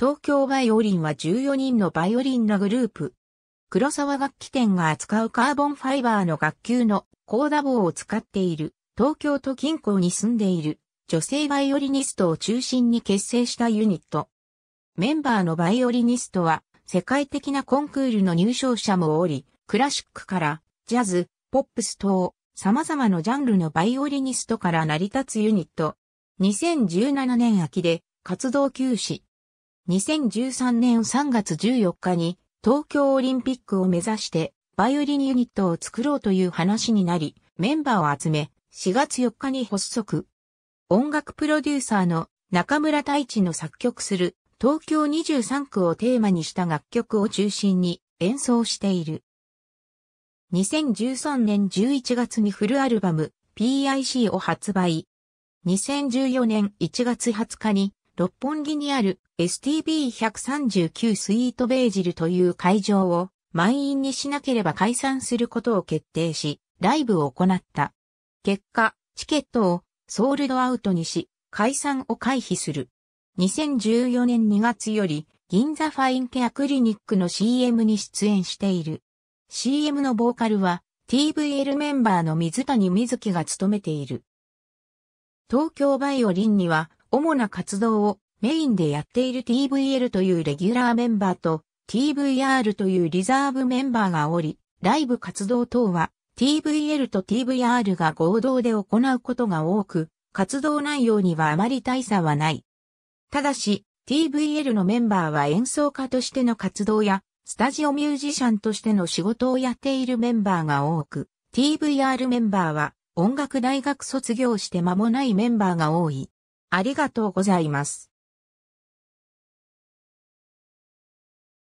東京バイオリンは14人のバイオリンのグループ。黒沢楽器店が扱うカーボンファイバーの楽器の高打棒を使っている、東京都近郊に住んでいる女性バイオリニストを中心に結成したユニット。メンバーのバイオリニストは世界的なコンクールの入賞者もおり、クラシックからジャズ、ポップス等、様々なジャンルのバイオリニストから成り立つユニット。2017年秋で活動休止。2013年3月14日に東京オリンピックを目指してバイオリンユニットを作ろうという話になり、メンバーを集め、4月4日に発足。音楽プロデューサーの中村太一の作曲する東京23区をテーマにした楽曲を中心に演奏している。2013年11月にフルアルバム PIC を発売。2014年1月20日に六本木にある STB139 スイートベージルという会場を満員にしなければ解散することを決定し、ライブを行った。結果、チケットをソールドアウトにし、解散を回避する。2014年2月より、銀座ファインケアクリニックの CM に出演している。CM のボーカルは TVL メンバーの水谷瑞希が務めている。東京バイオリンには主な活動をメインでやっている TVL というレギュラーメンバーと TVR というリザーブメンバーがおり、ライブ活動等は TVL と TVR が合同で行うことが多く、活動内容にはあまり大差はない。ただし、TVL のメンバーは演奏家としての活動や、スタジオミュージシャンとしての仕事をやっているメンバーが多く、TVR メンバーは音楽大学卒業して間もないメンバーが多い。ありがとうございます。